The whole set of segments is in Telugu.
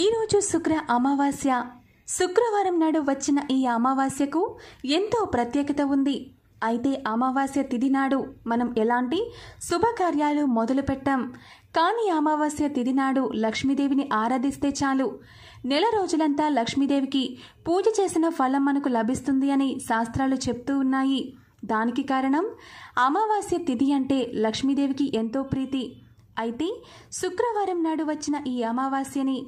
ఈరోజు శుక్ర అమావాస్య శుక్రవారం నాడు వచ్చిన ఈ అమావాస్యకు ఎంతో ప్రత్యేకత ఉంది అయితే అమావాస్య తిథి నాడు మనం ఎలాంటి శుభకార్యాలు మొదలు పెట్టాం కానీ అమావాస్య తిథి నాడు లక్ష్మీదేవిని ఆరాధిస్తే చాలు నెల రోజులంతా లక్ష్మీదేవికి పూజ చేసిన ఫలం మనకు లభిస్తుంది అని శాస్త్రాలు చెప్తూ ఉన్నాయి దానికి కారణం అమావాస్య తిథి అంటే లక్ష్మీదేవికి ఎంతో ప్రీతి అయితే శుక్రవారం నాడు వచ్చిన ఈ అమావాస్యని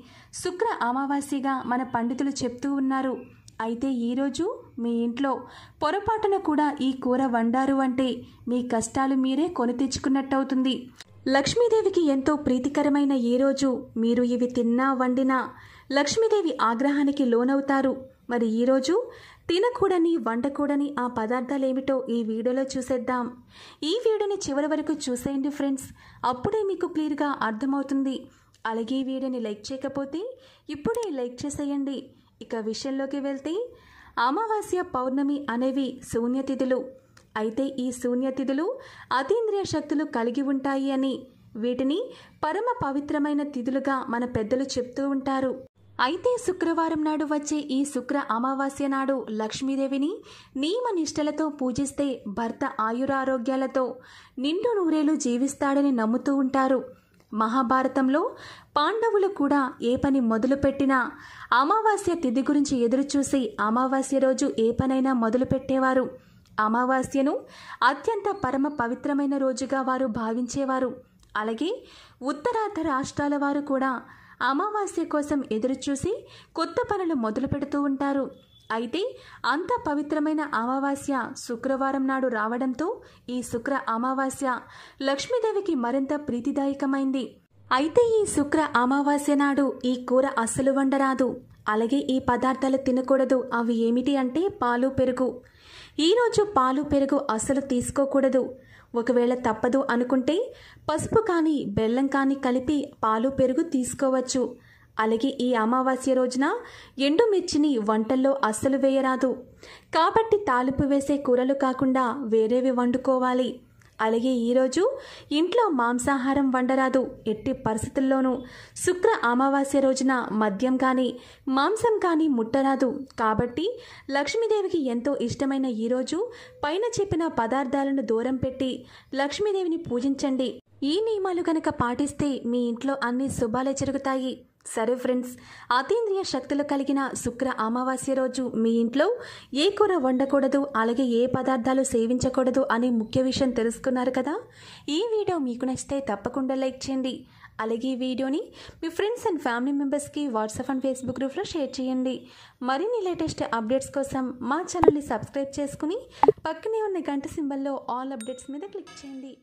శుక్ర అమావాస్యగా మన పండితులు చెప్తూ ఉన్నారు అయితే ఈరోజు మీ ఇంట్లో పొరపాటున కూడా ఈ కూర వండారు అంటే మీ కష్టాలు మీరే కొని తెచ్చుకున్నట్టవుతుంది లక్ష్మీదేవికి ఎంతో ప్రీతికరమైన ఈ రోజు మీరు ఇవి తిన్నా వండినా లక్ష్మీదేవి ఆగ్రహానికి లోనవుతారు మరి ఈరోజు తినకూడని వండకూడని ఆ పదార్థాలేమిటో ఈ వీడియోలో చూసేద్దాం ఈ వీడియోని చివరి వరకు చూసేయండి ఫ్రెండ్స్ అప్పుడే మీకు క్లియర్గా అర్థమవుతుంది అలాగే ఈ వీడియోని లైక్ చేయకపోతే ఇప్పుడే లైక్ చేసేయండి ఇక విషయంలోకి వెళ్తే అమావాస్య పౌర్ణమి అనేవి శూన్యతిథులు అయితే ఈ శూన్యతిథులు అతీంద్రియ శక్తులు కలిగి ఉంటాయి అని వీటిని పరమ పవిత్రమైన తిథులుగా మన పెద్దలు చెప్తూ ఉంటారు అయితే శుక్రవారం నాడు వచ్చే ఈ శుక్ర అమావాస్య నాడు లక్ష్మీదేవిని నియమనిష్టలతో పూజిస్తే భర్త ఆయురారోగ్యాలతో నిండు నూరేలు జీవిస్తాడని నమ్ముతూ ఉంటారు మహాభారతంలో పాండవులు కూడా ఏ పని మొదలుపెట్టినా అమావాస్య తిథి గురించి ఎదురుచూసి అమావాస్య రోజు ఏ పనైనా మొదలుపెట్టేవారు అమావాస్యను అత్యంత పరమ పవిత్రమైన రోజుగా వారు భావించేవారు అలాగే ఉత్తరార్ధ రాష్ట్రాల వారు కూడా అమావాస్య కోసం ఎదురుచూసి కొత్త పనులు మొదలు పెడుతూ ఉంటారు అయితే అంత పవిత్రమైన అమావాస్య శుక్రవారం నాడు రావడంతో ఈ శుక్ర అమావాస్య లక్ష్మీదేవికి మరింత ప్రీతిదాయకమైంది అయితే ఈ శుక్ర అమావాస్య నాడు ఈ కూర అస్సలు వండరాదు అలాగే ఈ పదార్థాలు తినకూడదు అవి ఏమిటి అంటే పాలు పెరుగు ఈరోజు పాలు పెరుగు అస్సలు తీసుకోకూడదు ఒకవేళ తప్పదు అనుకుంటే పసుపు కానీ బెల్లం కానీ కలిపి పాలు పెరుగు తీసుకోవచ్చు అలాగే ఈ అమావాస్య రోజున ఎండుమిర్చిని వంటల్లో అస్సలు వేయరాదు కాబట్టి తాలింపు వేసే కూరలు కాకుండా వేరేవి వండుకోవాలి అలాగే ఈరోజు ఇంట్లో మాంసాహారం వండరాదు ఎట్టి పరిస్థితుల్లోనూ శుక్ర అమావాస్య రోజున మద్యం కానీ మాంసం కానీ ముట్టరాదు కాబట్టి లక్ష్మీదేవికి ఎంతో ఇష్టమైన ఈరోజు పైన చెప్పిన పదార్థాలను దూరం పెట్టి లక్ష్మీదేవిని పూజించండి ఈ నియమాలు కనుక పాటిస్తే మీ ఇంట్లో అన్ని శుభాలే జరుగుతాయి సరే ఫ్రెండ్స్ అతీంద్రియ శక్తులు కలిగిన శుక్ర అమావాస్య రోజు మీ ఇంట్లో ఏ కూర వండకూడదు అలాగే ఏ పదార్థాలు సేవించకూడదు అనే ముఖ్య విషయం తెలుసుకున్నారు కదా ఈ వీడియో మీకు నచ్చితే తప్పకుండా లైక్ చేయండి అలాగే ఈ వీడియోని మీ ఫ్రెండ్స్ అండ్ ఫ్యామిలీ మెంబర్స్కి వాట్సాప్ అండ్ ఫేస్బుక్ గ్రూప్లో షేర్ చేయండి మరిన్ని లేటెస్ట్ అప్డేట్స్ కోసం మా ఛానల్ని సబ్స్క్రైబ్ చేసుకుని పక్కనే ఉన్న గంట సింబల్లో ఆల్ అప్డేట్స్ మీద క్లిక్ చేయండి